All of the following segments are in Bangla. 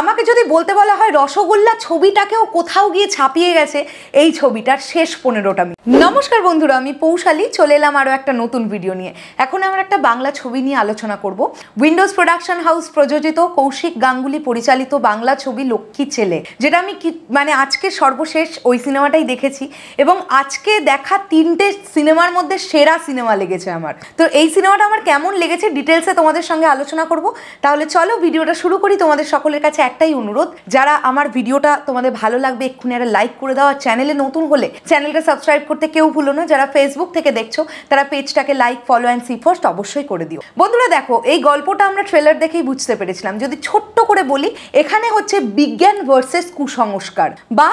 আমাকে যদি বলতে বলা হয় রসগোল্লা ছবিটাকেও কোথাও গিয়ে ছাপিয়ে গেছে এই ছবিটার শেষ পনেরোটা মিনিট নমস্কার বন্ধুরা আমি পৌশালী চলে এলাম আরও একটা নতুন ভিডিও নিয়ে এখন আমরা একটা বাংলা ছবি নিয়ে আলোচনা করব উইন্ডোজ প্রোডাকশন হাউস প্রযোজিত কৌশিক গাঙ্গুলি পরিচালিত বাংলা ছবি লক্ষ্মী ছেলে যেটা আমি কি মানে আজকে সর্বশেষ ওই সিনেমাটাই দেখেছি এবং আজকে দেখা তিনটে সিনেমার মধ্যে সেরা সিনেমা লেগেছে আমার তো এই সিনেমাটা আমার কেমন লেগেছে ডিটেলসে তোমাদের সঙ্গে আলোচনা করব তাহলে চলো ভিডিওটা শুরু করি তোমাদের সকলের কাছে কাছে একটাই অনুরোধ যারা আমার ভিডিওটা তোমাদের ভালো লাগবে এক্ষুনি একটা লাইক করে দাও আর চ্যানেলে নতুন হলে চ্যানেলটা সাবস্ক্রাইব করতে কেউ ভুলো না যারা ফেসবুক থেকে দেখছো তারা পেজটাকে like follow and see first অবশ্যই করে দিও বন্ধুরা দেখো এই গল্পটা আমরা ট্রেলার দেখেই বুঝতে পেরেছিলাম যদি ছোট্ট করে বলি এখানে হচ্ছে বিজ্ঞান ভার্সেস কুসংস্কার বা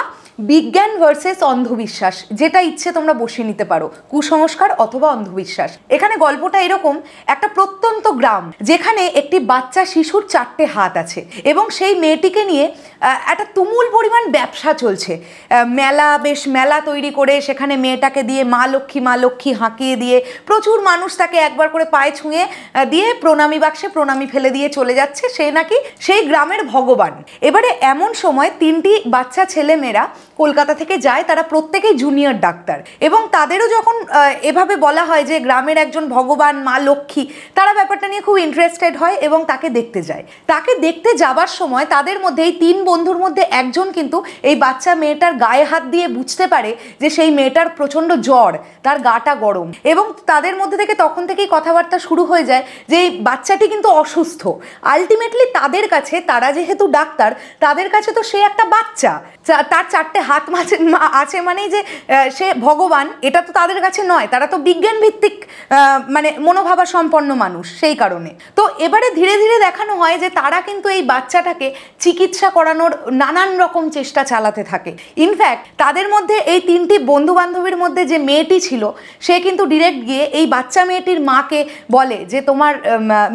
বিজ্ঞান ভার্সেস অন্ধবিশ্বাস যেটা ইচ্ছে তোমরা বসিয়ে নিতে পারো কুসংস্কার অথবা অন্ধবিশ্বাস এখানে গল্পটা এরকম একটা প্রত্যন্ত গ্রাম যেখানে একটি বাচ্চা শিশুর চারটে হাত আছে এবং সেই মেয়েটিকে নিয়ে একটা তুমুল পরিমাণ ব্যবসা চলছে মেলা বেশ মেলা তৈরি করে সেখানে মেয়েটাকে দিয়ে মা লক্ষ্মী মা লক্ষ্মী হাঁকিয়ে দিয়ে প্রচুর মানুষ তাকে একবার করে পায়ে ছুঁয়ে দিয়ে প্রণামী বাক্সে প্রণামী ফেলে দিয়ে চলে যাচ্ছে সে নাকি সেই গ্রামের ভগবান এবারে এমন সময় তিনটি বাচ্চা ছেলেমেয়েরা কলকাতা থেকে যায় তারা প্রত্যেকেই জুনিয়র ডাক্তার এবং তাদেরও যখন এভাবে বলা হয় যে গ্রামের একজন ভগবান মা লক্ষ্মী তারা ব্যাপারটা নিয়ে খুব ইন্টারেস্টেড হয় এবং তাকে দেখতে যায় তাকে দেখতে যাবার সময় নয় মানে তাদের মধ্যে এই তিন বন্ধুর মধ্যে একজন কিন্তু এই বাচ্চা মেয়েটার গায়ে হাত দিয়ে বুঝতে পারে যে সেই মেয়েটার প্রচণ্ড জ্বর তার গাটা গরম এবং তাদের মধ্যে থেকে তখন থেকেই কথাবার্তা শুরু হয়ে যায় যে এই বাচ্চাটি কিন্তু অসুস্থ আলটিমেটলি তাদের কাছে তারা যেহেতু ডাক্তার তাদের কাছে তো সে একটা বাচ্চা তার চারটে হাত মাছে আছে মানেই যে সে ভগবান এটা তো তাদের কাছে নয় তারা তো বিজ্ঞান ভিত্তিক মানে মনোভাবা সম্পন্ন মানুষ সেই কারণে তো এবারে ধীরে ধীরে দেখানো হয় যে তারা কিন্তু এই বাচ্চাটাকে চিকিৎসা করানোর নানান রকম চেষ্টা চালাতে থাকে ইনফ্যাক্ট তাদের মধ্যে এই তিনটি বন্ধু বান্ধবীর মধ্যে যে মেয়েটি ছিল সে কিন্তু ডিরেক্ট গিয়ে এই বাচ্চা মেয়েটির মাকে বলে যে তোমার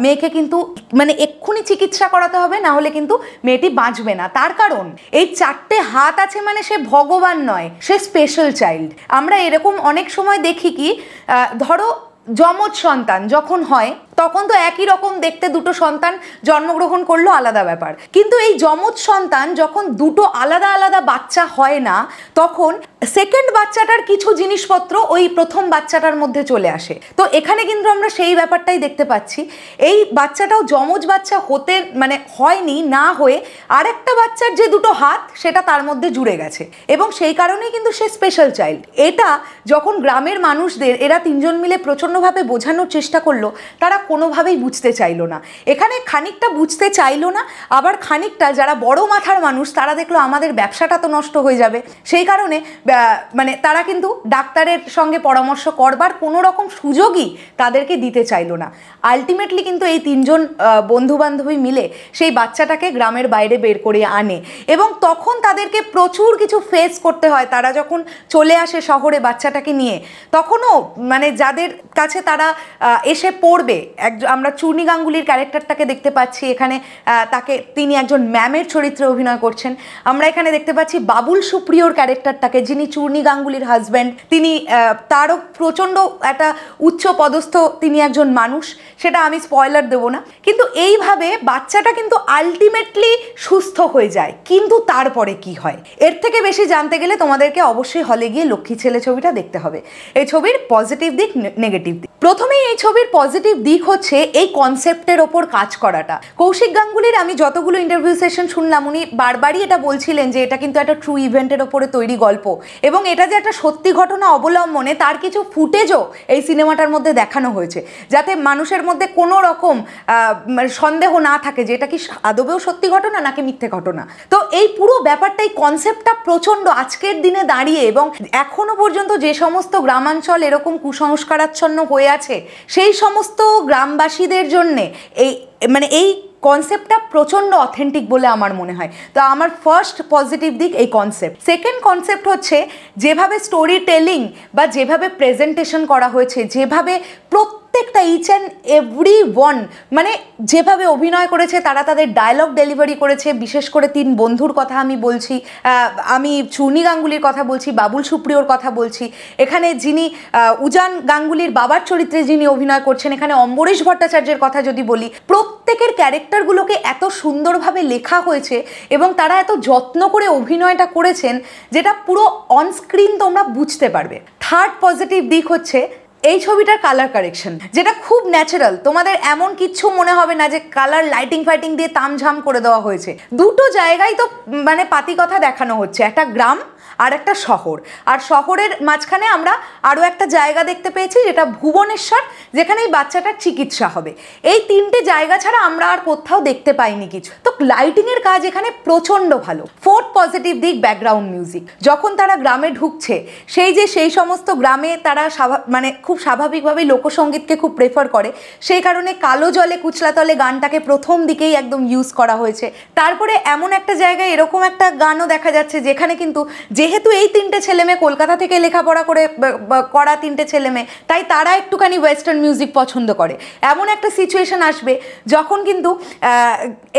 মেয়েকে কিন্তু মানে এক্ষুনি চিকিৎসা করাতে হবে না হলে কিন্তু মেয়েটি বাঁচবে না তার কারণ এই চারটে হাত আছে মানে সে ভগবান নয় সে স্পেশাল চাইল্ড আমরা এরকম অনেক সময় দেখি কি ধরো যমজ সন্তান যখন হয় তখন তো একই রকম দেখতে দুটো সন্তান জন্মগ্রহণ করলো আলাদা ব্যাপার কিন্তু এই যমজ সন্তান যখন দুটো আলাদা আলাদা বাচ্চা হয় না তখন সেকেন্ড বাচ্চাটার কিছু জিনিসপত্র ওই প্রথম বাচ্চাটার মধ্যে চলে আসে তো এখানে কিন্তু আমরা সেই ব্যাপারটাই দেখতে পাচ্ছি এই বাচ্চাটাও যমজ বাচ্চা হতে মানে হয়নি না হয়ে আরেকটা বাচ্চার যে দুটো হাত সেটা তার মধ্যে জুড়ে গেছে এবং সেই কারণেই কিন্তু সে স্পেশাল চাইল্ড এটা যখন গ্রামের মানুষদের এরা তিনজন মিলে প্রচণ্ডভাবে বোঝানোর চেষ্টা করলো তারা কোনোভাবেই বুঝতে চাইলো না এখানে খানিকটা বুঝতে চাইলো না আবার খানিকটা যারা বড় মাথার মানুষ তারা দেখলো আমাদের ব্যবসাটা তো নষ্ট হয়ে যাবে সেই কারণে মানে তারা কিন্তু ডাক্তারের সঙ্গে পরামর্শ করবার কোনো রকম সুযোগই তাদেরকে দিতে চাইলো না আলটিমেটলি কিন্তু এই তিনজন বন্ধুবান্ধবী মিলে সেই বাচ্চাটাকে গ্রামের বাইরে বের করে আনে এবং তখন তাদেরকে প্রচুর কিছু ফেস করতে হয় তারা যখন চলে আসে শহরে বাচ্চাটাকে নিয়ে তখনও মানে যাদের কাছে তারা এসে পড়বে একজন আমরা চূর্ণি গাঙ্গুলির ক্যারেক্টারটাকে দেখতে পাচ্ছি এখানে তাকে তিনি একজন ম্যামের চরিত্রে অভিনয় করছেন আমরা এখানে দেখতে পাচ্ছি বাবুল সুপ্রিয়র ক্যারেক্টারটাকে যিনি চূর্ণি গাঙ্গুলির হাজব্যান্ড তিনি তারও প্রচণ্ড একটা উচ্চ পদস্থ তিনি একজন মানুষ সেটা আমি স্পয়লার দেবো না কিন্তু এইভাবে বাচ্চাটা কিন্তু আলটিমেটলি সুস্থ হয়ে যায় কিন্তু তারপরে কি হয় এর থেকে বেশি জানতে গেলে তোমাদেরকে অবশ্যই হলে গিয়ে লক্ষ্মী ছেলে ছবিটা দেখতে হবে এই ছবির পজিটিভ দিক নেগেটিভ দিক প্রথমেই এই ছবির পজিটিভ দিক দিক হচ্ছে এই কনসেপ্টের ওপর কাজ করাটা কৌশিক গাঙ্গুলির আমি যতগুলো ইন্টারভিউ সেশন শুনলাম উনি বারবারই এটা বলছিলেন যে এটা কিন্তু একটা ট্রু ইভেন্টের ওপরে তৈরি গল্প এবং এটা যে একটা সত্যি ঘটনা অবলম্বনে তার কিছু ফুটেজও এই সিনেমাটার মধ্যে দেখানো হয়েছে যাতে মানুষের মধ্যে কোনো রকম মানে সন্দেহ না থাকে যে এটা কি আদবেও সত্যি ঘটনা নাকি মিথ্যে ঘটনা তো এই পুরো ব্যাপারটাই কনসেপ্টটা প্রচণ্ড আজকের দিনে দাঁড়িয়ে এবং এখনও পর্যন্ত যে সমস্ত গ্রামাঞ্চল এরকম কুসংস্কারাচ্ছন্ন হয়ে আছে সেই সমস্ত গ্রামবাসীদের জন্যে এই মানে এই কনসেপ্টটা প্রচণ্ড অথেন্টিক বলে আমার মনে হয় তো আমার ফার্স্ট পজিটিভ দিক এই কনসেপ্ট সেকেন্ড কনসেপ্ট হচ্ছে যেভাবে স্টোরি টেলিং বা যেভাবে প্রেজেন্টেশন করা হয়েছে যেভাবে প্রত্যেক প্রত্যেকটা ইচ অ্যান্ড এভরি ওয়ান মানে যেভাবে অভিনয় করেছে তারা তাদের ডায়লগ ডেলিভারি করেছে বিশেষ করে তিন বন্ধুর কথা আমি বলছি আমি চূর্ণি গাঙ্গুলির কথা বলছি বাবুল সুপ্রিয়র কথা বলছি এখানে যিনি উজান গাঙ্গুলির বাবার চরিত্রে যিনি অভিনয় করছেন এখানে অম্বরীশ ভট্টাচার্যের কথা যদি বলি প্রত্যেকের ক্যারেক্টারগুলোকে এত সুন্দরভাবে লেখা হয়েছে এবং তারা এত যত্ন করে অভিনয়টা করেছেন যেটা পুরো অনস্ক্রিন তোমরা বুঝতে পারবে থার্ড পজিটিভ দিক হচ্ছে এই ছবিটার কালার কারেকশন যেটা খুব ন্যাচারাল তোমাদের এমন কিচ্ছু মনে হবে না যে কালার লাইটিং ফাইটিং দিয়ে তামঝাম করে দেওয়া হয়েছে দুটো জায়গায় তো মানে পাতি কথা দেখানো হচ্ছে একটা গ্রাম আর একটা শহর আর শহরের মাঝখানে আমরা আরও একটা জায়গা দেখতে পেয়েছি যেটা ভুবনেশ্বর যেখানে এই বাচ্চাটার চিকিৎসা হবে এই তিনটে জায়গা ছাড়া আমরা আর কোথাও দেখতে পাইনি কিছু তো লাইটিংয়ের কাজ এখানে প্রচণ্ড ভালো ফোর্থ পজিটিভ দিক ব্যাকগ্রাউন্ড মিউজিক যখন তারা গ্রামে ঢুকছে সেই যে সেই সমস্ত গ্রামে তারা মানে খুব স্বাভাবিকভাবেই লোকসঙ্গীতকে খুব প্রেফার করে সেই কারণে কালো জলে কুচলাতলে গানটাকে প্রথম দিকেই একদম ইউজ করা হয়েছে তারপরে এমন একটা জায়গায় এরকম একটা গানও দেখা যাচ্ছে যেখানে কিন্তু যে যেহেতু এই তিনটে ছেলে মেয়ে কলকাতা থেকে লেখাপড়া করে করা তিনটে ছেলে মেয়ে তাই তারা একটুখানি ওয়েস্টার্ন মিউজিক পছন্দ করে এমন একটা সিচুয়েশন আসবে যখন কিন্তু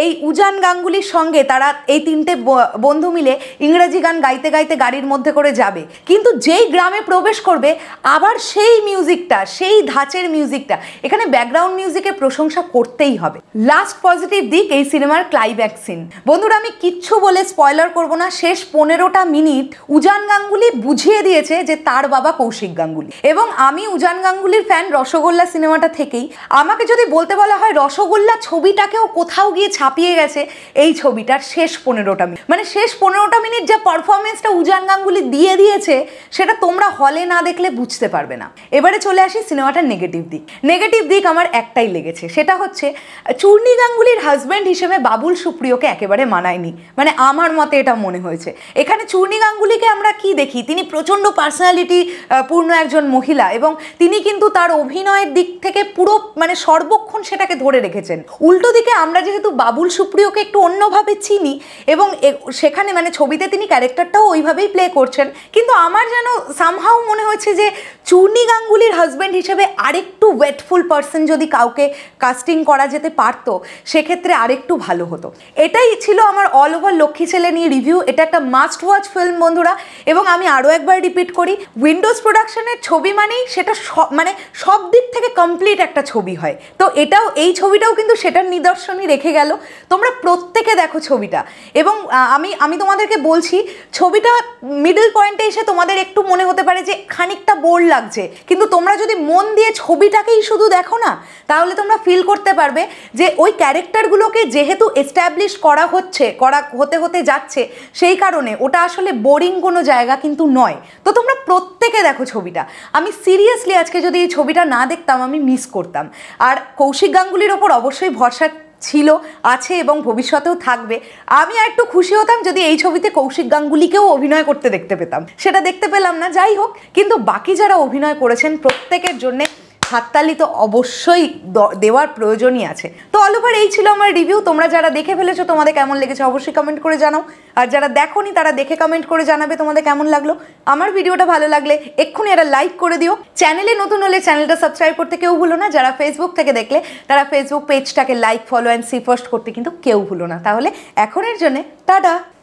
এই উজান গাঙ্গুলির সঙ্গে তারা এই তিনটে বন্ধু মিলে ইংরেজি গান গাইতে গাইতে গাড়ির মধ্যে করে যাবে কিন্তু যেই গ্রামে প্রবেশ করবে আবার সেই মিউজিকটা সেই ধাঁচের মিউজিকটা এখানে ব্যাকগ্রাউন্ড মিউজিকের প্রশংসা করতেই হবে লাস্ট পজিটিভ দিক এই সিনেমার ক্লাইব্যাক্সিন সিন বন্ধুরা আমি কিচ্ছু বলে স্পয়লার করব না শেষ পনেরোটা মিনিট উজান গাঙ্গুলি বুঝিয়ে দিয়েছে যে তার বাবা কৌশিক গাঙ্গুলি এবং আমি উজান গাঙ্গুলির ফ্যান রসগোল্লা সিনেমাটা থেকেই আমাকে যদি বলতে বলা হয় রসগোল্লা ছবিটাকেও কোথাও গিয়ে ছাপিয়ে গেছে এই ছবিটার শেষ পনেরোটা মিনিট মানে শেষ পনেরোটা মিনিট যা পারফরমেন্সটা উজান গাঙ্গুলি দিয়ে দিয়েছে সেটা তোমরা হলে না দেখলে বুঝতে পারবে না এবারে চলে আসি সিনেমাটার নেগেটিভ দিক নেগেটিভ দিক আমার একটাই লেগেছে সেটা হচ্ছে চূর্ণি গাঙ্গুলির হাজব্যান্ড হিসেবে বাবুল সুপ্রিয়কে একেবারে মানায়নি মানে আমার মতে এটা মনে হয়েছে এখানে চূর্ণি গাঙ্গুলি ফুলিকে আমরা কি দেখি তিনি প্রচণ্ড পার্সোনালিটি পূর্ণ একজন মহিলা এবং তিনি কিন্তু তার অভিনয়ের দিক থেকে পুরো মানে সর্বক্ষণ সেটাকে ধরে রেখেছেন উল্টো দিকে আমরা যেহেতু বাবুল সুপ্রিয়কে একটু অন্যভাবে চিনি এবং সেখানে মানে ছবিতে তিনি ক্যারেক্টারটাও ওইভাবেই প্লে করছেন কিন্তু আমার যেন সামহাও মনে হয়েছে যে চূর্ণি গাঙ্গুলির হাজব্যান্ড হিসেবে আরেকটু ওয়েটফুল পার্সন যদি কাউকে কাস্টিং করা যেতে পারত সেক্ষেত্রে আরেকটু ভালো হতো এটাই ছিল আমার অল ওভার লক্ষ্মী ছেলে নিয়ে রিভিউ এটা একটা মাস্ট ওয়াচ ফিল্ম বন্ধুরা এবং আমি আরও একবার রিপিট করি উইন্ডোজ প্রোডাকশনের ছবি মানেই সেটা সব মানে সব দিক থেকে কমপ্লিট একটা ছবি হয় তো এটাও এই ছবিটাও কিন্তু সেটার নিদর্শনই রেখে গেল তোমরা প্রত্যেকে দেখো ছবিটা এবং আমি আমি তোমাদেরকে বলছি ছবিটা মিডল পয়েন্টে এসে তোমাদের একটু মনে হতে পারে যে খানিকটা বোর লাগছে কিন্তু তোমরা যদি মন দিয়ে ছবিটাকেই শুধু দেখো না তাহলে তোমরা ফিল করতে পারবে যে ওই ক্যারেক্টারগুলোকে যেহেতু এস্টাবলিশ করা হচ্ছে করা হতে হতে যাচ্ছে সেই কারণে ওটা আসলে বোরিং বোরিং কোনো জায়গা কিন্তু নয় তো তোমরা প্রত্যেকে দেখো ছবিটা আমি সিরিয়াসলি আজকে যদি এই ছবিটা না দেখতাম আমি মিস করতাম আর কৌশিক গাঙ্গুলির ওপর অবশ্যই ভরসা ছিল আছে এবং ভবিষ্যতেও থাকবে আমি আর একটু খুশি হতাম যদি এই ছবিতে কৌশিক গাঙ্গুলিকেও অভিনয় করতে দেখতে পেতাম সেটা দেখতে পেলাম না যাই হোক কিন্তু বাকি যারা অভিনয় করেছেন প্রত্যেকের জন্যে হাততালি তো অবশ্যই দেওয়ার প্রয়োজনই আছে তো অলওভার এই ছিল আমার রিভিউ তোমরা যারা দেখে ফেলেছো তোমাদের কেমন লেগেছে অবশ্যই কমেন্ট করে জানাও আর যারা দেখোনি তারা দেখে কমেন্ট করে জানাবে তোমাদের কেমন লাগলো আমার ভিডিওটা ভালো লাগলে এক্ষুনি একটা লাইক করে দিও চ্যানেলে নতুন হলে চ্যানেলটা সাবস্ক্রাইব করতে কেউ ভুলো না যারা ফেসবুক থেকে দেখলে তারা ফেসবুক পেজটাকে like follow and see first করতে কিন্তু কেউ ভুলো না তাহলে এখনের জন্যে টাটা